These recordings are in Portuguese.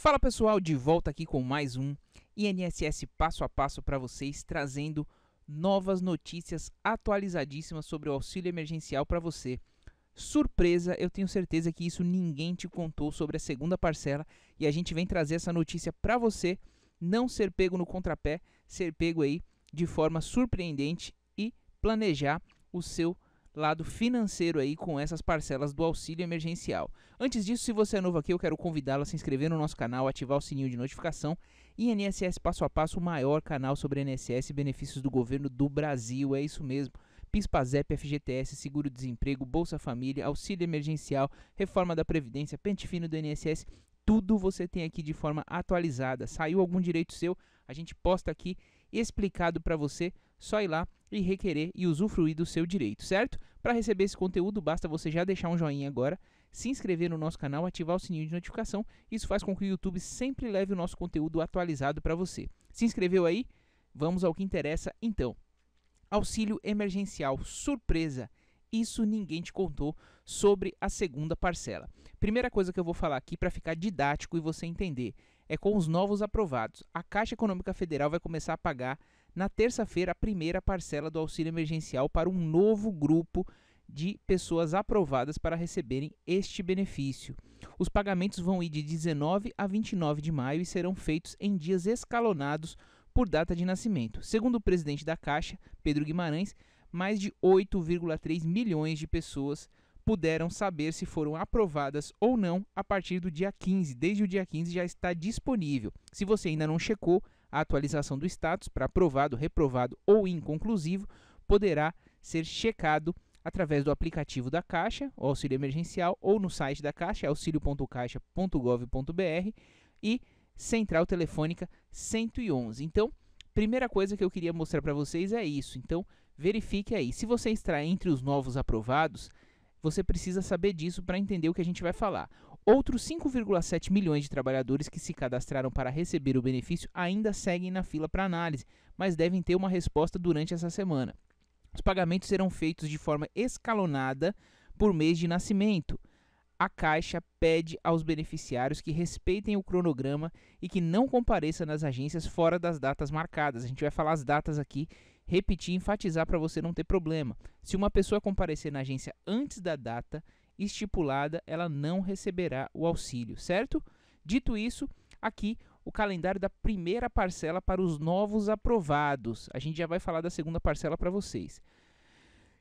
Fala pessoal, de volta aqui com mais um INSS passo a passo para vocês, trazendo novas notícias atualizadíssimas sobre o auxílio emergencial para você. Surpresa, eu tenho certeza que isso ninguém te contou sobre a segunda parcela e a gente vem trazer essa notícia para você não ser pego no contrapé, ser pego aí de forma surpreendente e planejar o seu lado financeiro aí com essas parcelas do auxílio emergencial. Antes disso, se você é novo aqui, eu quero convidá-lo a se inscrever no nosso canal, ativar o sininho de notificação e INSS Passo a Passo, o maior canal sobre INSS e benefícios do governo do Brasil. É isso mesmo. PISPAZEP, FGTS, Seguro-Desemprego, Bolsa Família, Auxílio Emergencial, Reforma da Previdência, Pente Fino do INSS, tudo você tem aqui de forma atualizada. Saiu algum direito seu, a gente posta aqui explicado para você, só ir lá e requerer e usufruir do seu direito, certo? Para receber esse conteúdo, basta você já deixar um joinha agora, se inscrever no nosso canal, ativar o sininho de notificação. Isso faz com que o YouTube sempre leve o nosso conteúdo atualizado para você. Se inscreveu aí? Vamos ao que interessa então. Auxílio emergencial surpresa. Isso ninguém te contou sobre a segunda parcela. Primeira coisa que eu vou falar aqui para ficar didático e você entender é com os novos aprovados. A Caixa Econômica Federal vai começar a pagar na terça-feira a primeira parcela do auxílio emergencial para um novo grupo de pessoas aprovadas para receberem este benefício. Os pagamentos vão ir de 19 a 29 de maio e serão feitos em dias escalonados por data de nascimento. Segundo o presidente da Caixa, Pedro Guimarães, mais de 8,3 milhões de pessoas puderam saber se foram aprovadas ou não a partir do dia 15. Desde o dia 15 já está disponível. Se você ainda não checou, a atualização do status para aprovado, reprovado ou inconclusivo poderá ser checado através do aplicativo da Caixa, o auxílio emergencial, ou no site da Caixa, é auxilio.caixa.gov.br e Central Telefônica 111. Então, primeira coisa que eu queria mostrar para vocês é isso. Então, verifique aí. Se você está entre os novos aprovados, você precisa saber disso para entender o que a gente vai falar. Outros 5,7 milhões de trabalhadores que se cadastraram para receber o benefício ainda seguem na fila para análise, mas devem ter uma resposta durante essa semana. Os pagamentos serão feitos de forma escalonada por mês de nascimento. A Caixa pede aos beneficiários que respeitem o cronograma e que não compareçam nas agências fora das datas marcadas. A gente vai falar as datas aqui, repetir, enfatizar para você não ter problema. Se uma pessoa comparecer na agência antes da data, estipulada, ela não receberá o auxílio, certo? Dito isso, aqui o calendário da primeira parcela para os novos aprovados. A gente já vai falar da segunda parcela para vocês.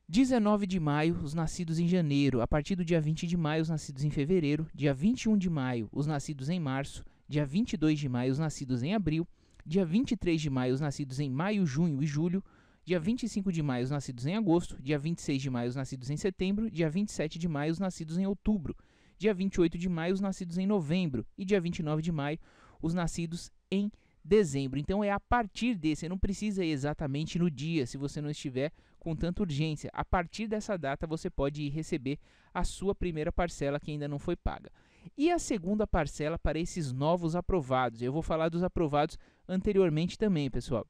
19 de maio, os nascidos em janeiro. A partir do dia 20 de maio, os nascidos em fevereiro. Dia 21 de maio, os nascidos em março. Dia 22 de maio, os nascidos em abril. Dia 23 de maio, os nascidos em maio, junho e julho. Dia 25 de maio, os nascidos em agosto. Dia 26 de maio, os nascidos em setembro. Dia 27 de maio, os nascidos em outubro. Dia 28 de maio, os nascidos em novembro. E dia 29 de maio, os nascidos em dezembro. Então é a partir desse, você não precisa ir exatamente no dia, se você não estiver com tanta urgência. A partir dessa data você pode ir receber a sua primeira parcela que ainda não foi paga. E a segunda parcela para esses novos aprovados. Eu vou falar dos aprovados anteriormente também, pessoal.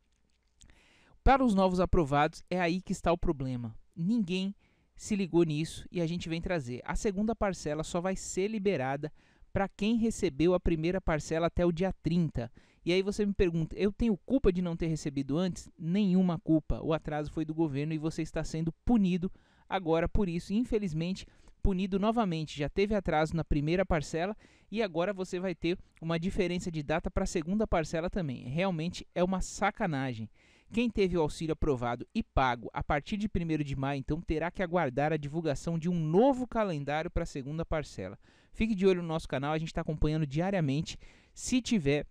Para os novos aprovados, é aí que está o problema. Ninguém se ligou nisso e a gente vem trazer. A segunda parcela só vai ser liberada para quem recebeu a primeira parcela até o dia 30. E aí você me pergunta, eu tenho culpa de não ter recebido antes? Nenhuma culpa. O atraso foi do governo e você está sendo punido agora por isso. Infelizmente, punido novamente. Já teve atraso na primeira parcela e agora você vai ter uma diferença de data para a segunda parcela também. Realmente é uma sacanagem. Quem teve o auxílio aprovado e pago a partir de 1 de maio, então, terá que aguardar a divulgação de um novo calendário para a segunda parcela. Fique de olho no nosso canal, a gente está acompanhando diariamente. Se tiver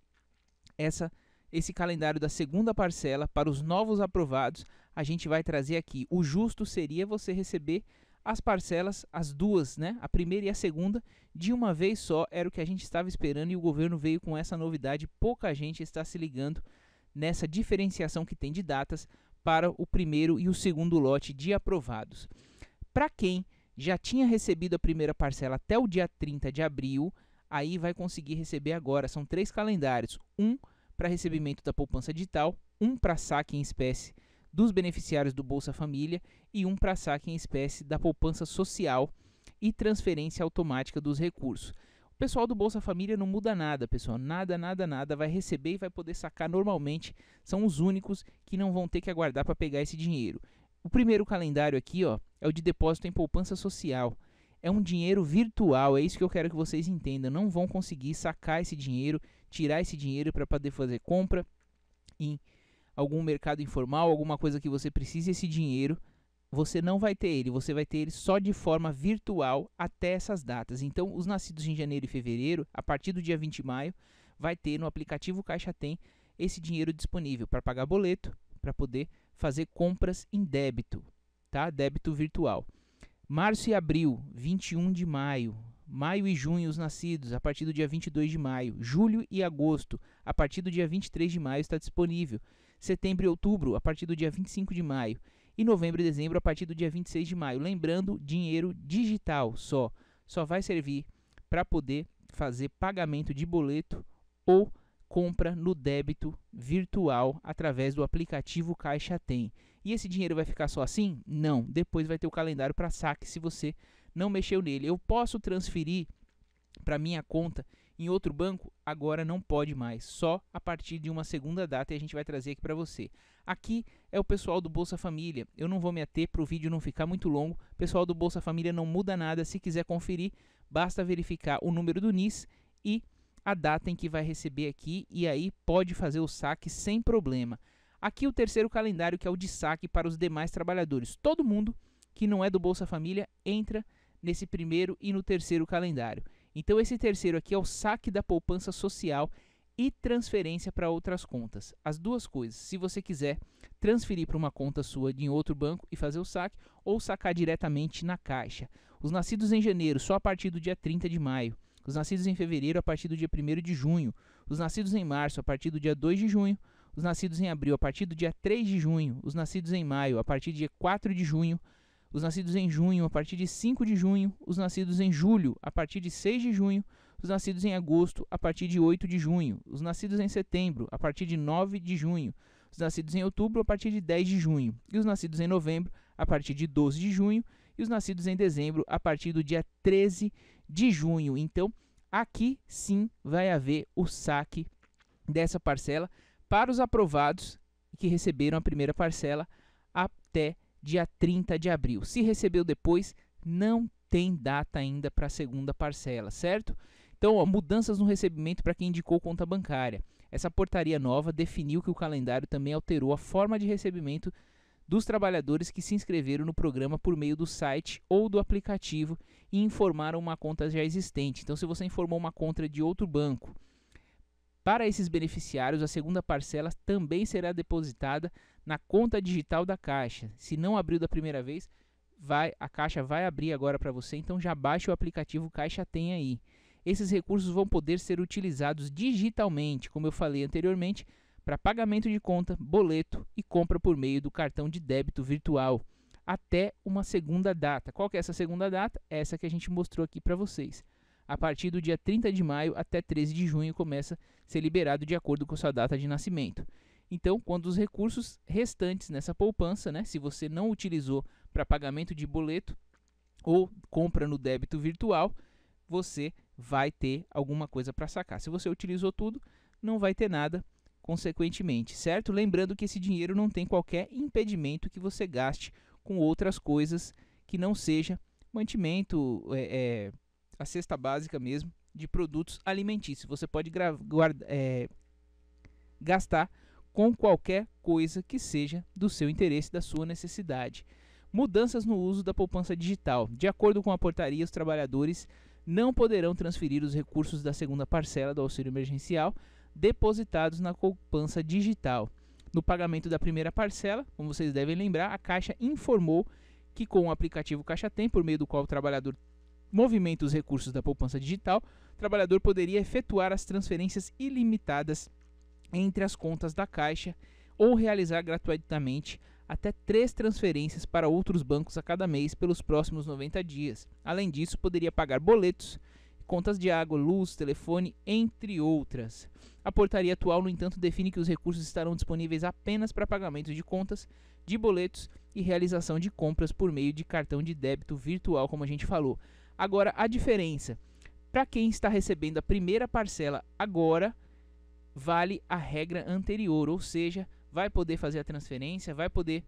essa esse calendário da segunda parcela para os novos aprovados, a gente vai trazer aqui. O justo seria você receber as parcelas, as duas, né? A primeira e a segunda, de uma vez só, era o que a gente estava esperando e o governo veio com essa novidade. Pouca gente está se ligando nessa diferenciação que tem de datas para o primeiro e o segundo lote de aprovados. Para quem já tinha recebido a primeira parcela até o dia 30 de abril, aí vai conseguir receber agora. São três calendários: um para recebimento da poupança digital, um para saque em espécie dos beneficiários do Bolsa Família e um para saque em espécie da poupança social e transferência automática dos recursos pessoal do Bolsa Família não muda nada, pessoal. Nada, nada, nada. Vai receber e vai poder sacar normalmente. São os únicos que não vão ter que aguardar para pegar esse dinheiro. O primeiro calendário aqui ó, é o de depósito em poupança social. É um dinheiro virtual, é isso que eu quero que vocês entendam. Não vão conseguir sacar esse dinheiro, tirar esse dinheiro para poder fazer compra em algum mercado informal, alguma coisa que você precise esse dinheiro você não vai ter ele, você vai ter ele só de forma virtual até essas datas. Então, os nascidos em janeiro e fevereiro, a partir do dia 20 de maio, vai ter no aplicativo Caixa Tem esse dinheiro disponível para pagar boleto, para poder fazer compras em débito, tá? Débito virtual. Março e abril, 21 de maio. Maio e junho, os nascidos, a partir do dia 22 de maio. Julho e agosto, a partir do dia 23 de maio, está disponível. Setembro e outubro, a partir do dia 25 de maio e novembro e dezembro a partir do dia 26 de maio. Lembrando, dinheiro digital só. Só vai servir para poder fazer pagamento de boleto ou compra no débito virtual através do aplicativo Caixa Tem. E esse dinheiro vai ficar só assim? Não. Depois vai ter o calendário para saque se você não mexeu nele. Eu posso transferir para minha conta em outro banco, agora não pode mais, só a partir de uma segunda data e a gente vai trazer aqui para você. Aqui é o pessoal do Bolsa Família. Eu não vou me ater para o vídeo não ficar muito longo. Pessoal do Bolsa Família não muda nada. Se quiser conferir, basta verificar o número do NIS e a data em que vai receber aqui e aí pode fazer o saque sem problema. Aqui o terceiro calendário que é o de saque para os demais trabalhadores. Todo mundo que não é do Bolsa Família entra nesse primeiro e no terceiro calendário. Então, esse terceiro aqui é o saque da poupança social e transferência para outras contas. As duas coisas, se você quiser transferir para uma conta sua de outro banco e fazer o saque, ou sacar diretamente na caixa. Os nascidos em janeiro, só a partir do dia 30 de maio. Os nascidos em fevereiro, a partir do dia 1 de junho. Os nascidos em março, a partir do dia 2 de junho. Os nascidos em abril, a partir do dia 3 de junho. Os nascidos em maio, a partir do dia 4 de junho os nascidos em junho a partir de 5 de junho, os nascidos em julho a partir de 6 de junho, os nascidos em agosto a partir de 8 de junho, os nascidos em setembro a partir de 9 de junho, os nascidos em outubro a partir de 10 de junho, e os nascidos em novembro a partir de 12 de junho, e os nascidos em dezembro a partir do dia 13 de junho. Então, aqui sim vai haver o saque dessa parcela para os aprovados que receberam a primeira parcela até dia 30 de abril. Se recebeu depois, não tem data ainda para a segunda parcela, certo? Então, ó, mudanças no recebimento para quem indicou conta bancária. Essa portaria nova definiu que o calendário também alterou a forma de recebimento dos trabalhadores que se inscreveram no programa por meio do site ou do aplicativo e informaram uma conta já existente. Então, se você informou uma conta de outro banco, para esses beneficiários, a segunda parcela também será depositada na conta digital da Caixa. Se não abriu da primeira vez, vai a Caixa vai abrir agora para você, então já baixa o aplicativo Caixa Tem aí. Esses recursos vão poder ser utilizados digitalmente, como eu falei anteriormente, para pagamento de conta, boleto e compra por meio do cartão de débito virtual até uma segunda data. Qual que é essa segunda data? É essa que a gente mostrou aqui para vocês. A partir do dia 30 de maio até 13 de junho começa a ser liberado de acordo com sua data de nascimento. Então, quando os recursos restantes nessa poupança, né, se você não utilizou para pagamento de boleto ou compra no débito virtual, você vai ter alguma coisa para sacar. Se você utilizou tudo, não vai ter nada consequentemente, certo? Lembrando que esse dinheiro não tem qualquer impedimento que você gaste com outras coisas que não seja mantimento, é, é, a cesta básica mesmo de produtos alimentícios. Você pode guarda, é, gastar com qualquer coisa que seja do seu interesse, da sua necessidade. Mudanças no uso da poupança digital. De acordo com a portaria, os trabalhadores não poderão transferir os recursos da segunda parcela do auxílio emergencial depositados na poupança digital. No pagamento da primeira parcela, como vocês devem lembrar, a Caixa informou que com o aplicativo Caixa Tem, por meio do qual o trabalhador movimenta os recursos da poupança digital, o trabalhador poderia efetuar as transferências ilimitadas entre as contas da Caixa ou realizar gratuitamente até três transferências para outros bancos a cada mês pelos próximos 90 dias. Além disso, poderia pagar boletos, contas de água, luz, telefone, entre outras. A portaria atual, no entanto, define que os recursos estarão disponíveis apenas para pagamento de contas, de boletos e realização de compras por meio de cartão de débito virtual, como a gente falou. Agora, a diferença: para quem está recebendo a primeira parcela agora vale a regra anterior, ou seja, vai poder fazer a transferência, vai poder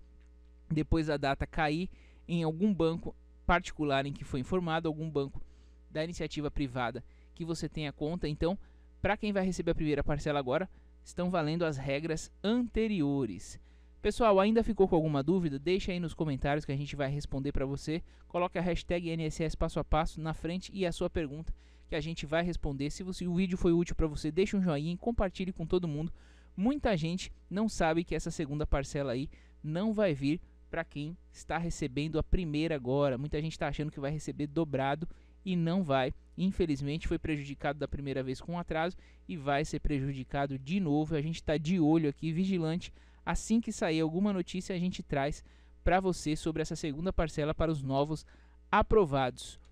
depois da data cair em algum banco particular em que foi informado, algum banco da iniciativa privada que você tenha conta. Então, para quem vai receber a primeira parcela agora, estão valendo as regras anteriores. Pessoal, ainda ficou com alguma dúvida? Deixa aí nos comentários que a gente vai responder para você. Coloque a hashtag NSS passo a passo na frente e a sua pergunta que a gente vai responder. Se, você, se o vídeo foi útil para você, deixa um joinha e compartilhe com todo mundo. Muita gente não sabe que essa segunda parcela aí não vai vir para quem está recebendo a primeira agora. Muita gente está achando que vai receber dobrado e não vai. Infelizmente foi prejudicado da primeira vez com atraso e vai ser prejudicado de novo. A gente está de olho aqui, vigilante. Assim que sair alguma notícia, a gente traz para você sobre essa segunda parcela para os novos aprovados.